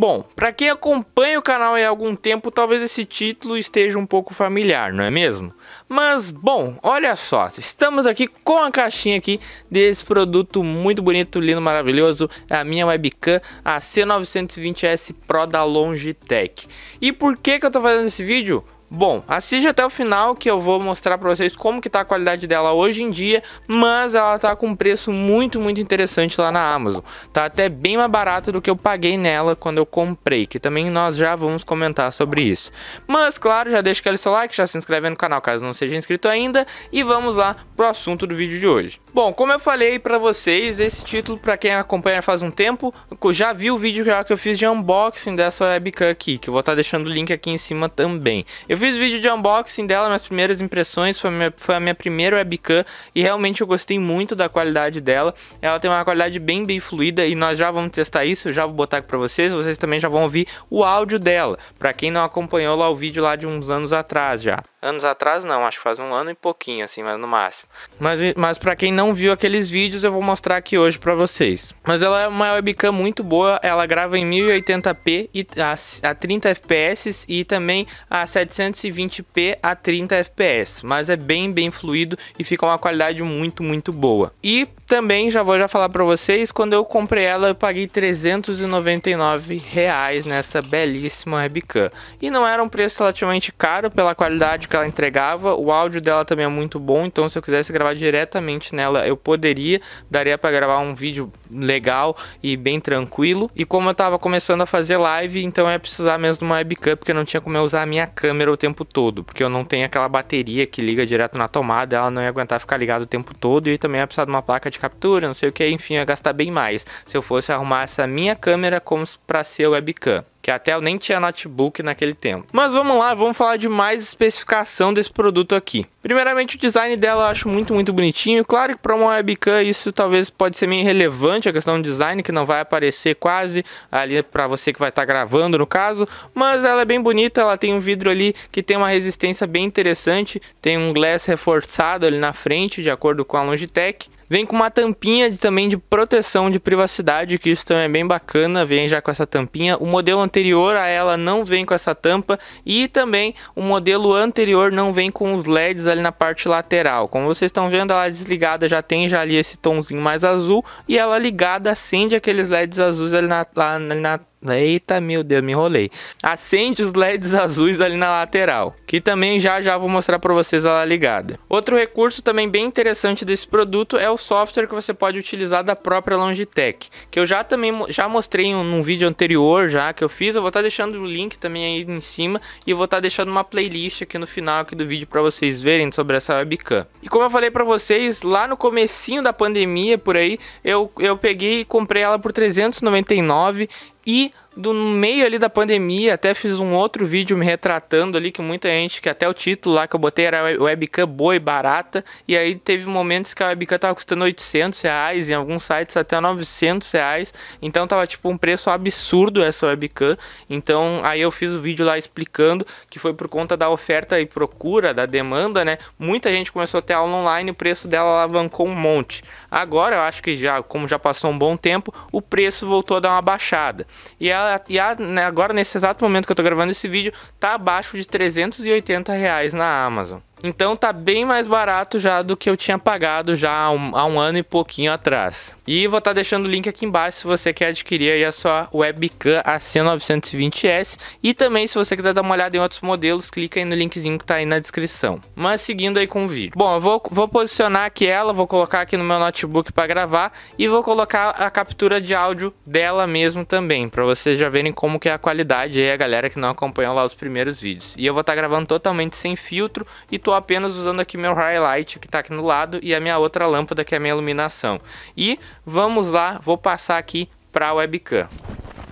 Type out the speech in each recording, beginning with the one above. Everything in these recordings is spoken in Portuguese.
Bom, para quem acompanha o canal há algum tempo, talvez esse título esteja um pouco familiar, não é mesmo? Mas bom, olha só, estamos aqui com a caixinha aqui desse produto muito bonito, lindo, maravilhoso, é a minha webcam, a C920S Pro da Longitech. E por que que eu tô fazendo esse vídeo? Bom, assiste até o final que eu vou mostrar para vocês como que tá a qualidade dela hoje em dia, mas ela tá com um preço muito, muito interessante lá na Amazon. Tá até bem mais barato do que eu paguei nela quando eu comprei, que também nós já vamos comentar sobre isso. Mas claro, já deixa aquele seu like, já se inscreve no canal caso não seja inscrito ainda e vamos lá pro assunto do vídeo de hoje. Bom, como eu falei para vocês, esse título para quem acompanha faz um tempo, já viu o vídeo que eu fiz de unboxing dessa webcam aqui, que eu vou estar tá deixando o link aqui em cima também. Eu eu fiz vídeo de unboxing dela, minhas primeiras impressões, foi a minha, foi a minha primeira webcam e realmente eu gostei muito da qualidade dela. Ela tem uma qualidade bem, bem fluida e nós já vamos testar isso, eu já vou botar aqui pra vocês, vocês também já vão ouvir o áudio dela, pra quem não acompanhou lá o vídeo lá de uns anos atrás já. Anos atrás não, acho que faz um ano e pouquinho assim, mas no máximo. Mas, mas pra quem não viu aqueles vídeos, eu vou mostrar aqui hoje pra vocês. Mas ela é uma webcam muito boa, ela grava em 1080p e a, a 30 fps e também a 700 120 p a 30 fps, mas é bem, bem fluido e fica uma qualidade muito, muito boa. E também, já vou já falar para vocês, quando eu comprei ela, eu paguei 399 reais nessa belíssima webcam. E não era um preço relativamente caro pela qualidade que ela entregava, o áudio dela também é muito bom, então se eu quisesse gravar diretamente nela, eu poderia, daria para gravar um vídeo legal e bem tranquilo. E como eu tava começando a fazer live, então eu ia precisar mesmo de uma webcam, porque não tinha como eu usar a minha câmera o tempo todo, porque eu não tenho aquela bateria que liga direto na tomada, ela não ia aguentar ficar ligada o tempo todo e também ia precisar de uma placa de captura, não sei o que, enfim, ia gastar bem mais. Se eu fosse arrumar essa minha câmera como para ser webcam que até eu nem tinha notebook naquele tempo. Mas vamos lá, vamos falar de mais especificação desse produto aqui. Primeiramente o design dela eu acho muito, muito bonitinho. Claro que para uma webcam isso talvez pode ser meio irrelevante, a questão do design que não vai aparecer quase ali para você que vai estar tá gravando no caso, mas ela é bem bonita, ela tem um vidro ali que tem uma resistência bem interessante, tem um glass reforçado ali na frente de acordo com a Logitech. Vem com uma tampinha de, também de proteção de privacidade, que isso também é bem bacana, vem já com essa tampinha. O modelo anterior a ela não vem com essa tampa e também o modelo anterior não vem com os LEDs ali na parte lateral. Como vocês estão vendo, ela é desligada já tem já ali esse tomzinho mais azul e ela ligada acende aqueles LEDs azuis ali na, lá, na Eita, meu Deus, me enrolei. Acende os LEDs azuis ali na lateral, que também já já vou mostrar para vocês ela ligada. Outro recurso também bem interessante desse produto é o software que você pode utilizar da própria Longitech, que eu já também já mostrei em um vídeo anterior já que eu fiz, eu vou estar tá deixando o link também aí em cima e vou estar tá deixando uma playlist aqui no final aqui do vídeo para vocês verem sobre essa webcam. E como eu falei para vocês, lá no comecinho da pandemia por aí, eu, eu peguei e comprei ela por 399 и do meio ali da pandemia, até fiz um outro vídeo me retratando ali que muita gente, que até o título lá que eu botei era webcam boa e barata, e aí teve momentos que a webcam tava custando 800 reais, em alguns sites até 900 reais, então tava tipo um preço absurdo essa webcam, então aí eu fiz o vídeo lá explicando que foi por conta da oferta e procura, da demanda, né, muita gente começou a ter aula online, o preço dela alavancou um monte, agora eu acho que já, como já passou um bom tempo, o preço voltou a dar uma baixada, e ela e a, né, agora, nesse exato momento que eu tô gravando esse vídeo, tá abaixo de 380 reais na Amazon. Então tá bem mais barato já do que eu tinha pagado já há um, há um ano e pouquinho atrás. E vou estar tá deixando o link aqui embaixo se você quer adquirir aí a sua webcam AC920S e também se você quiser dar uma olhada em outros modelos, clica aí no linkzinho que tá aí na descrição. Mas seguindo aí com o vídeo. Bom, eu vou, vou posicionar aqui ela, vou colocar aqui no meu notebook para gravar e vou colocar a captura de áudio dela mesmo também, para vocês já verem como que é a qualidade aí a galera que não acompanhou lá os primeiros vídeos. E eu vou estar tá gravando totalmente sem filtro e estou apenas usando aqui meu highlight que está aqui no lado e a minha outra lâmpada que é a minha iluminação. E vamos lá, vou passar aqui para a webcam.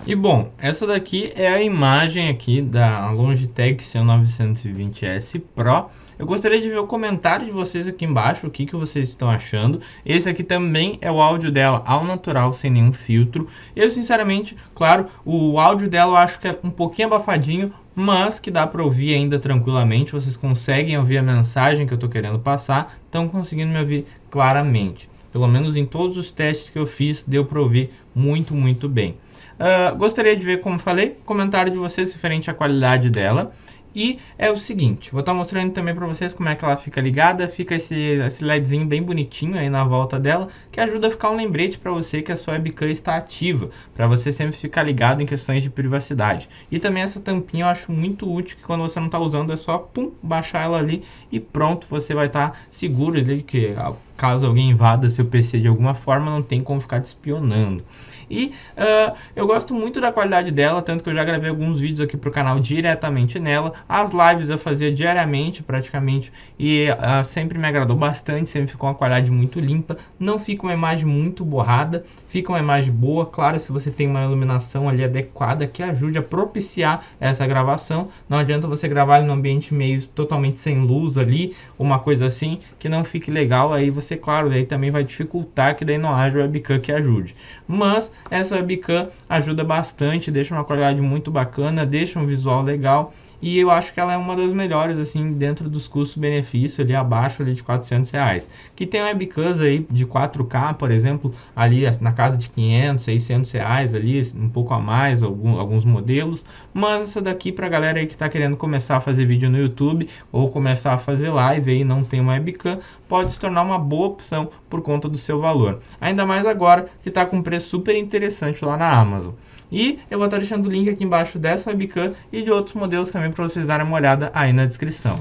E bom, essa daqui é a imagem aqui da Logitech C920S Pro. Eu gostaria de ver o comentário de vocês aqui embaixo, o que, que vocês estão achando. Esse aqui também é o áudio dela ao natural, sem nenhum filtro. Eu, sinceramente, claro, o áudio dela eu acho que é um pouquinho abafadinho, mas que dá para ouvir ainda tranquilamente, vocês conseguem ouvir a mensagem que eu estou querendo passar, estão conseguindo me ouvir claramente pelo menos em todos os testes que eu fiz, deu para ouvir muito, muito bem. Uh, gostaria de ver, como falei, comentário de vocês referente à qualidade dela. E é o seguinte, vou estar tá mostrando também para vocês como é que ela fica ligada, fica esse, esse LEDzinho bem bonitinho aí na volta dela, que ajuda a ficar um lembrete para você que a sua webcam está ativa, para você sempre ficar ligado em questões de privacidade. E também essa tampinha eu acho muito útil, que quando você não está usando é só pum, baixar ela ali e pronto, você vai estar tá seguro ali que caso alguém invada seu PC de alguma forma, não tem como ficar te espionando. E uh, eu gosto muito da qualidade dela, tanto que eu já gravei alguns vídeos aqui para o canal diretamente nela. As lives eu fazia diariamente, praticamente, e uh, sempre me agradou bastante, sempre ficou uma qualidade muito limpa. Não fica uma imagem muito borrada, fica uma imagem boa. Claro, se você tem uma iluminação ali adequada que ajude a propiciar essa gravação, não adianta você gravar em um ambiente meio totalmente sem luz ali, uma coisa assim, que não fique legal, aí você ser claro, daí também vai dificultar que daí não haja webcam que ajude. Mas essa webcam ajuda bastante, deixa uma qualidade muito bacana, deixa um visual legal e eu acho que ela é uma das melhores assim dentro dos custos-benefício ali abaixo ali de 400 reais que tem webcams aí de 4K por exemplo ali na casa de 500 600 reais ali um pouco a mais algum, alguns modelos mas essa daqui para galera aí que está querendo começar a fazer vídeo no YouTube ou começar a fazer live aí não tem uma webcam pode se tornar uma boa boa opção por conta do seu valor. Ainda mais agora que está com um preço super interessante lá na Amazon. E eu vou estar tá deixando o link aqui embaixo dessa webcam e de outros modelos também para vocês darem uma olhada aí na descrição.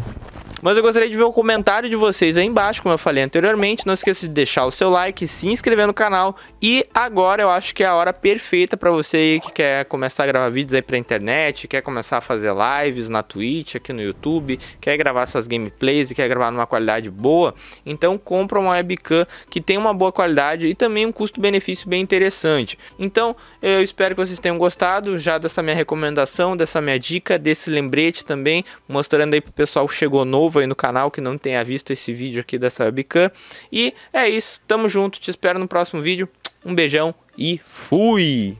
Mas eu gostaria de ver o comentário de vocês aí embaixo, como eu falei anteriormente. Não esqueça de deixar o seu like, se inscrever no canal. E agora eu acho que é a hora perfeita para você que quer começar a gravar vídeos aí pra internet, quer começar a fazer lives na Twitch, aqui no YouTube, quer gravar suas gameplays e quer gravar numa qualidade boa. Então compra uma webcam que tem uma boa qualidade e também um custo-benefício bem interessante. Então eu espero que vocês tenham gostado já dessa minha recomendação, dessa minha dica, desse lembrete também, mostrando aí pro pessoal que chegou novo novo aí no canal que não tenha visto esse vídeo aqui dessa webcam. E é isso, tamo junto, te espero no próximo vídeo. Um beijão e fui!